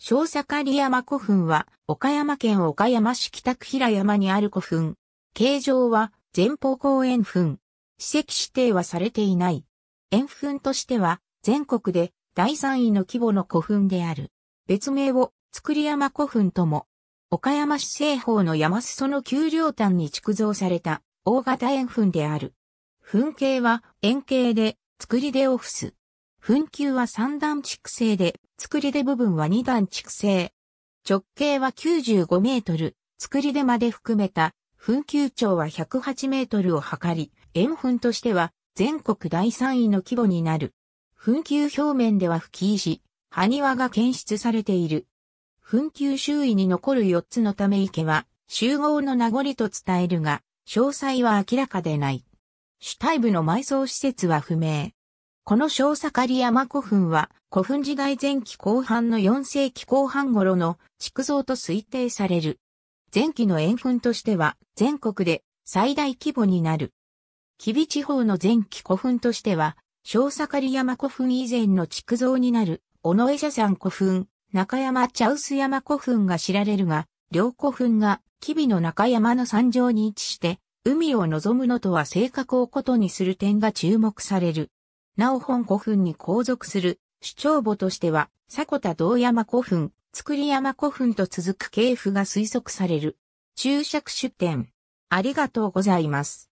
小坂里山古墳は、岡山県岡山市北区平山にある古墳。形状は、前方後円墳。史跡指定はされていない。円墳としては、全国で第3位の規模の古墳である。別名を、り山古墳とも、岡山市西方の山裾の丘陵端に築造された、大型円墳である。墳形は、円形で、作りでオフス。墳丘は三段築成で、作り出部分は二段築成。直径は95メートル、作り出まで含めた、墳丘長は108メートルを測り、円墳としては全国第3位の規模になる。墳丘表面では吹き石、埴輪が検出されている。墳丘周囲に残る4つのため池は、集合の名残と伝えるが、詳細は明らかでない。主体部の埋葬施設は不明。この小盛山古墳は古墳時代前期後半の4世紀後半頃の築造と推定される。前期の円墳としては全国で最大規模になる。吉備地方の前期古墳としては、小盛山古墳以前の築造になる、尾上社山古墳、中山茶臼山古墳が知られるが、両古墳が吉備の中山の山上に位置して、海を望むのとは性格をことにする点が注目される。なお本古墳に後続する、主張簿としては、迫田道山古墳、造山古墳と続く系譜が推測される。注釈出典。ありがとうございます。